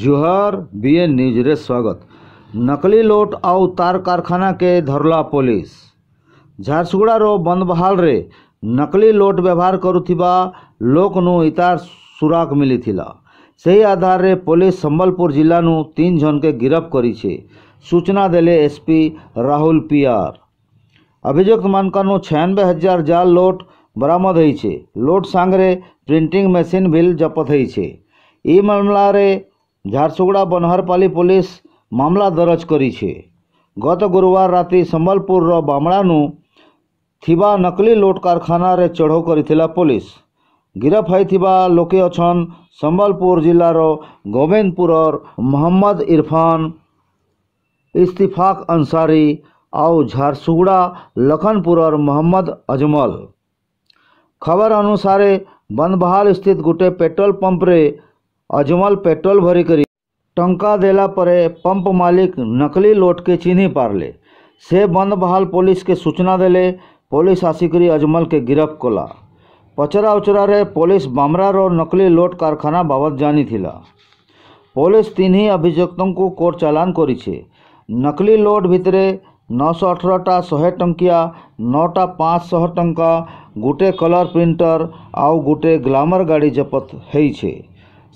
Johar BN ન્યૂઝરે સ્વાગત નકલી લોટ આઉ તાર કારખાના કે ધરલા પોલીસ ଝାରସୁଗୁଡ଼ାର ବନ୍ଦ ବହାଲରେ ନକଲି ଲୋଟ୍ ବ୍ୟବହାର କରୁଥିବା ଲୋକନୁ ଇତାର ସୁରାକ ମିଳିଥିଲା ସେହି ଆଧାରରେ ପୋଲିସ ସମ୍ବଲପୁର ଜିଲ୍ଲାନୁ ତିନି ଜଣକେ ଗିରଫ କରିଛି ସୂଚନା ଦେଲେ ଏସ୍ପି ରାହୁଲ ପିଆର ଅଭିଯୁକ୍ତମାନଙ୍କନୁ ଛୟାନବେ ହଜାର ଜାଲ ଲୋଟ୍ ବରାମଦ ହୋଇଛି ଲୋଟ୍ ସାଙ୍ଗରେ ପ୍ରିଣ୍ଟିଂ ମେସିନ୍ ବିଲ୍ ଜବତ ହୋଇଛି ଏହି ମାମଲାରେ ઝારસુગડા બનહરપાલી પોલીસ મામલા દરજ કરી છે ગત ગુરુવાર રાત્રિ સંબલપુરର બામણાનું ଥିବା ନକଲି ଲୋଟ୍ କାରଖାନାରେ ଚଢ଼ଉ କରିଥିଲା ପୋଲିସ ଗିରଫ ହୋଇଥିବା ଲୋକେ ଅଛନ୍ ସମ୍ବଲପୁର ଜିଲ୍ଲାର ଗୋବିନ୍ଦପୁରର ମହମ୍ମଦ ଇରଫାନ ଇସ୍ତିଫାକ ଅନସାରୀ ଆଉ ଝାରସୁଗୁଡ଼ା ଲଖନପୁରର ମହମ୍ମଦ ଅଜମଲ ଖବର ଅନୁସାରେ ବନ୍ଦବହାଲ ସ୍ଥିତ ଗୋଟିଏ ପେଟ୍ରୋଲ ପମ୍ପରେ ଅଜମଲ ପେଟ୍ରୋଲ ଭରିକରି ଟଙ୍କା ଦେଲା ପରେ ପମ୍ପ ମାଲିକ ନକଲି ଲୋଟ୍କେ ଚିହ୍ନି ପାରିଲେ ସେ ବନ୍ଦବାହାଲ ପୋଲିସକେ ସୂଚନା ଦେଲେ ପୋଲିସ ଆସିକରି ଅଜମଲକେ ଗିରଫ କଲା ପଚରା ଉଚରାରେ ପୋଲିସ ବାମ୍ରାର ନକଲି ଲୋଟ୍ କାରଖାନା ବାବଦ ଜାଣିଥିଲା ପୋଲିସ ତିନି ଅଭିଯୁକ୍ତଙ୍କୁ କୋର୍ଟ ଚାଲାଣ କରିଛି ନକଲି ଲୋଟ୍ ଭିତରେ ନଅଶହ ଅଠରଟା ଶହେ ଟଙ୍କିଆ ନଅଟା ପାଞ୍ଚଶହ ଟଙ୍କା ଗୋଟେ କଲର୍ ପ୍ରିଣ୍ଟର ଆଉ ଗୋଟେ ଗ୍ଲାମର ଗାଡ଼ି ଜବତ ହେଇଛି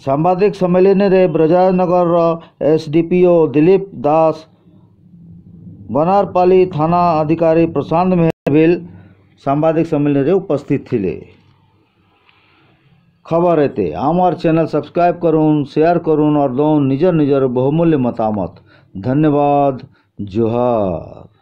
सांबादिक सम्मेलन में ब्रजानगर एसडीपीओ दिलीप दास बनारपाली थाना अधिकारी प्रशांत मेहबिल सांबादिक सम्मेलन में उपस्थित थे खबर एते आमार चैनल सब्सक्राइब करूँ शेयर करूँ और दौन निजर निजर बहुमूल्य मतामत धन्यवाद जोहार